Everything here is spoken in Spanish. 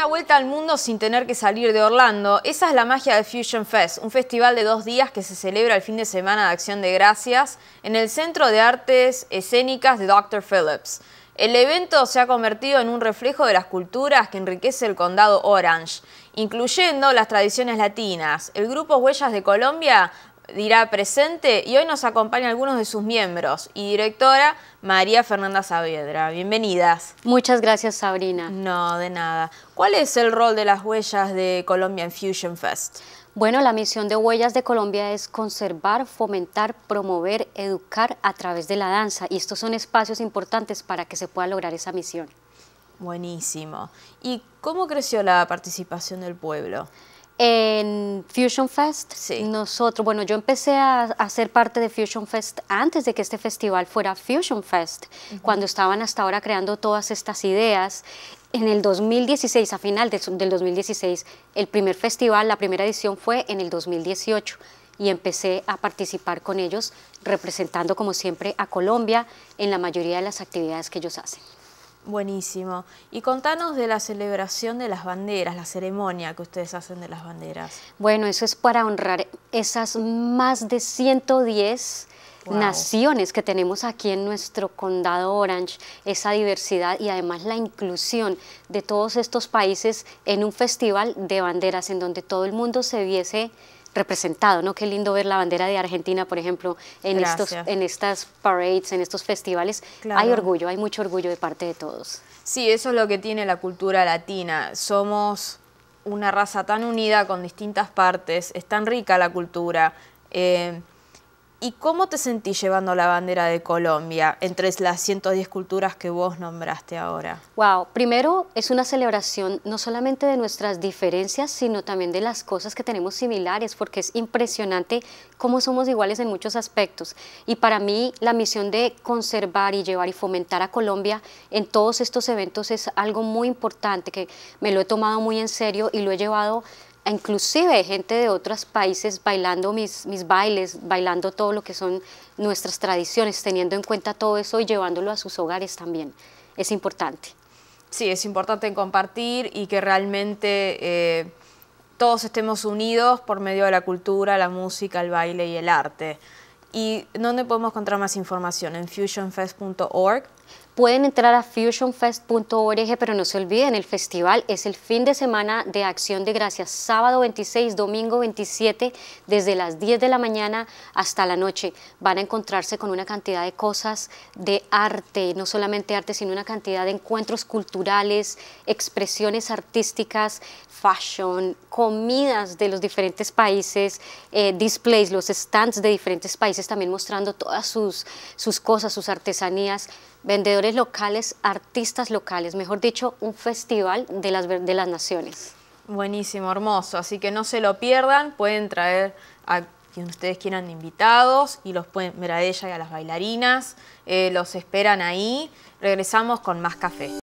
Una vuelta al mundo sin tener que salir de Orlando. Esa es la magia de Fusion Fest, un festival de dos días que se celebra el fin de semana de Acción de Gracias en el Centro de Artes Escénicas de Dr. Phillips. El evento se ha convertido en un reflejo de las culturas que enriquece el condado Orange, incluyendo las tradiciones latinas. El grupo Huellas de Colombia dirá presente y hoy nos acompaña algunos de sus miembros y directora María Fernanda Saavedra. Bienvenidas. Muchas gracias, Sabrina. No, de nada. ¿Cuál es el rol de las huellas de Colombia en Fusion Fest? Bueno, la misión de Huellas de Colombia es conservar, fomentar, promover, educar a través de la danza y estos son espacios importantes para que se pueda lograr esa misión. Buenísimo. ¿Y cómo creció la participación del pueblo? En Fusion Fest, nosotros, bueno, yo empecé a, hacer ser parte de Fusion Fest antes de que este festival fuera Fusion Fest, cuando estaban hasta ahora creando todas estas ideas. En el 2016, a final del 2016, el primer festival, la primera edición fue en el 2018 y empecé a participar con ellos, representando como siempre a Colombia en la mayoría de las actividades que ellos hacen. Buenísimo. Y contanos de la celebración de las banderas, la ceremonia que ustedes hacen de las banderas. Bueno, eso es para honrar esas más de 110 naciones que tenemos aquí en nuestro condado Orange, esa diversidad y además la inclusión de todos estos países en un festival de banderas en donde todo el mundo se viese representado, ¿no? Qué lindo ver la bandera de Argentina, por ejemplo, en, estos, en estas parades, en estos festivales. Hay orgullo, hay mucho orgullo de parte de todos. Sí, eso es lo que tiene la cultura latina. Somos una raza tan unida con distintas partes, es tan rica la cultura. Eh, ¿Y cómo te sentís llevando la bandera de Colombia entre las 110 culturas que vos nombraste ahora? Wow, primero es una celebración no solamente de nuestras diferencias, sino también de las cosas que tenemos similares, porque es impresionante cómo somos iguales en muchos aspectos. Y para mí la misión de conservar y llevar y fomentar a Colombia en todos estos eventos es algo muy importante que me lo he tomado muy en serio y lo he llevado inclusive gente de otros países bailando mis, bailes, bailando todo lo que son nuestras tradiciones, teniendo en cuenta todo eso y llevándolo a sus hogares también. Es importante. Sí, es importante compartir y que realmente eh, todos estemos unidos por medio de la cultura, la música, el baile y el arte. ¿Y dónde podemos encontrar más información? En fusionfest.org Pueden entrar a fusionfest.org, pero no se olviden, el festival es el fin de semana de Acción de Gracias, sábado 26, domingo 27, desde las 10 de la mañana hasta la noche. Van a encontrarse con una cantidad de cosas de arte, no solamente arte, sino una cantidad de encuentros culturales, expresiones artísticas, fashion, comidas de los diferentes países, eh, displays, los stands de diferentes países también mostrando todas sus, sus cosas, sus artesanías vendedores locales, artistas locales, mejor dicho, un festival de las, de las naciones. Buenísimo, hermoso. Así que no se lo pierdan, pueden traer a quien ustedes quieran invitados y los pueden ver a ella y a las bailarinas. Eh, los esperan ahí. Regresamos con más café.